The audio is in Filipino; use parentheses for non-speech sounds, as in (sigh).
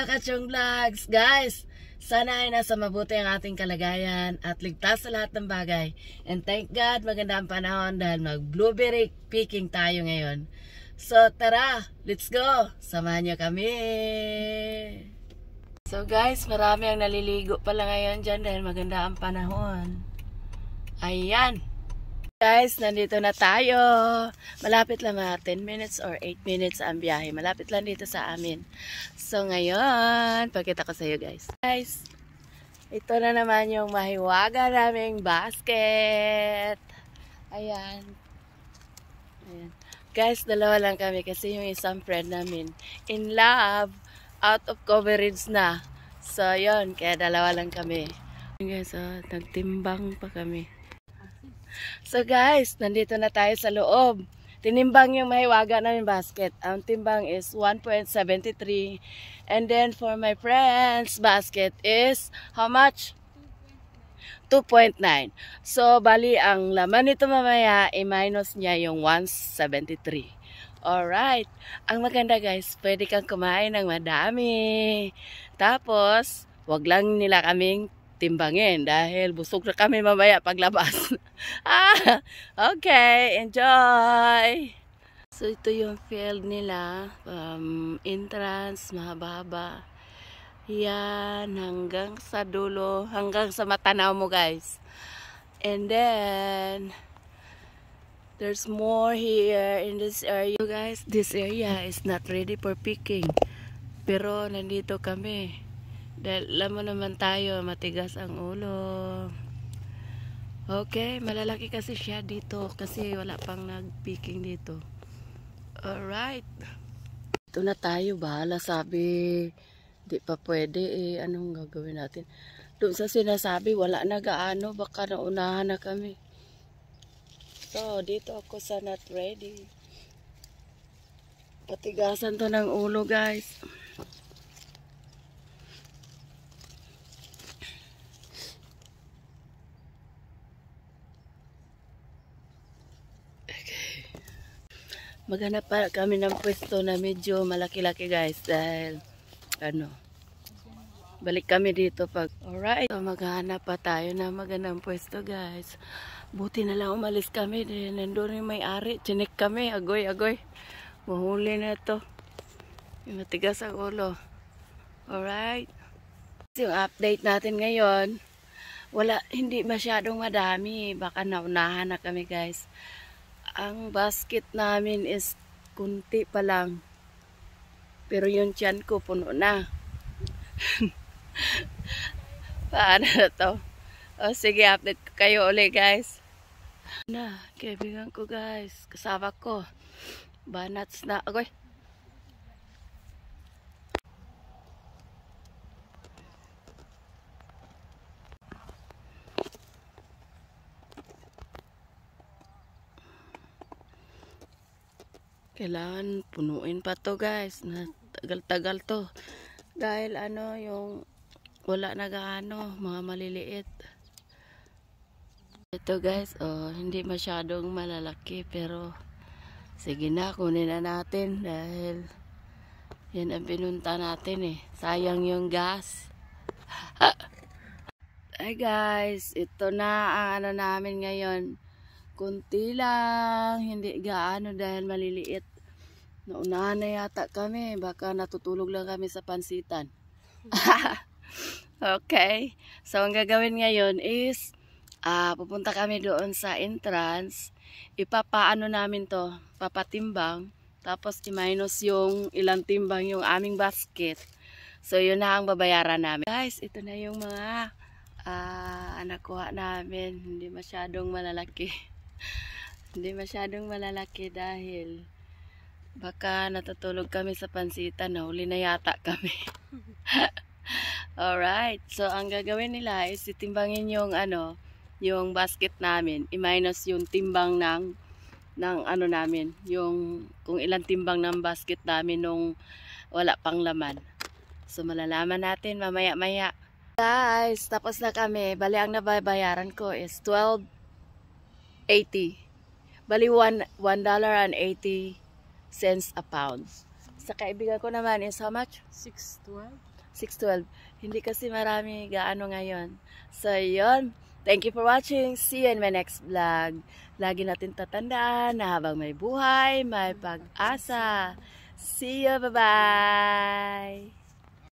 mga kachong vlogs. Guys, sana ay nasa mabuti ang ating kalagayan at ligtas sa lahat ng bagay. And thank God, maganda ang panahon dahil mag-blueberry picking tayo ngayon. So tara, let's go! Samahan nyo kami! So guys, marami ang naliligo pala ngayon dyan dahil maganda ang panahon. Ayan! Guys, nandito na tayo. Malapit lang mga 10 minutes or 8 minutes ang biyahe. Malapit lang dito sa amin. So ngayon, pakita ko sa iyo guys. Guys, ito na naman yung mahiwaga naming basket. Ayan. Ayan. Guys, dalawa lang kami kasi yung isang friend namin. In love, out of coverage na. So yon, kaya dalawa lang kami. Guys, oh, nagtimbang pa kami. So guys, nandito na tayo sa loob. Tinimbang yung mahiwaga namin basket. Ang timbang is 1.73. And then for my friend's basket is how much? 2.9. So bali ang laman nito mamaya i-minus eh, niya yung 173. Alright. Ang maganda guys, pwede kang kumain ng madami. Tapos, wag lang nila kaming timbangin dahil busog na kami mamaya paglabas. (laughs) ah, okay, enjoy! So ito yung field nila, um, entrance, mahaba-haba. Yan, hanggang sa dulo, hanggang sa matanaw mo guys. And then, there's more here in this area. You guys, this area is not ready for picking. Pero nandito kami. Dahil alam mo naman tayo, matigas ang ulo. Okay, malalaki kasi siya dito kasi wala pang nag-picking dito. Alright. Ito na tayo, bahala sabi. Di pa pwede eh, anong gagawin natin? Doon sa sinasabi, wala na gaano, baka naunahan na kami. So, dito ako sa not ready. Patigasan to ng ulo, guys. maghanap pa kami ng pwesto na medyo malaki-laki guys dahil ano balik kami dito pag alright so maghanap pa tayo ng magandang pwesto guys buti na lang umalis kami din nandun yung may-ari chinek kami agoy agoy mahuli na to yung matigas ang ulo alright yung update natin ngayon wala hindi masyadong madami baka naunahan na kami guys ang basket namin is kunti pa lang. Pero yung tiyan ko puno na. (laughs) Paano na to? O sige, update ko kayo ulit guys. Na, kaibigan ko guys. Kasama ko. Banats na. Agoy. Kailangan punuin pa to guys. Tagal-tagal to. Dahil ano yung wala na nagaano mga maliliit. Ito guys, oh, hindi masyadong malalaki pero sige na, kunin na natin dahil yan ang pinunta natin eh. Sayang yung gas. (laughs) Hi guys, ito na ang ano namin ngayon konti lang, hindi gaano dahil maliliit. nauna na yata kami, baka natutulog lang kami sa pansitan. (laughs) okay, so ang gagawin ngayon is uh, pupunta kami doon sa entrance. Ipapaano namin to, papatimbang. Tapos i-minus yung ilang timbang yung aming basket. So yun na ang babayaran namin. Guys, ito na yung mga uh, nakuha namin. Hindi masyadong malalaki. Hindi masyadong malalaki dahil baka natutulog kami sa pansitan. Huli na yata kami. (laughs) Alright. So, ang gagawin nila is itimbangin yung ano, yung basket namin. I-minus yung timbang ng ng ano namin. Yung kung ilang timbang ng basket namin nung wala pang laman. So, malalaman natin mamaya-maya. Guys, tapos na kami. Bali, ang nababayaran ko is 12 80. Bali, $1.80 cents a pound. Sa kaibigan ko naman is how much? 6.12. 6.12. Hindi kasi marami gaano ngayon. So, yon. Thank you for watching. See you in my next vlog. Lagi natin tatandaan na habang may buhay, may pag-asa. See you. Bye-bye.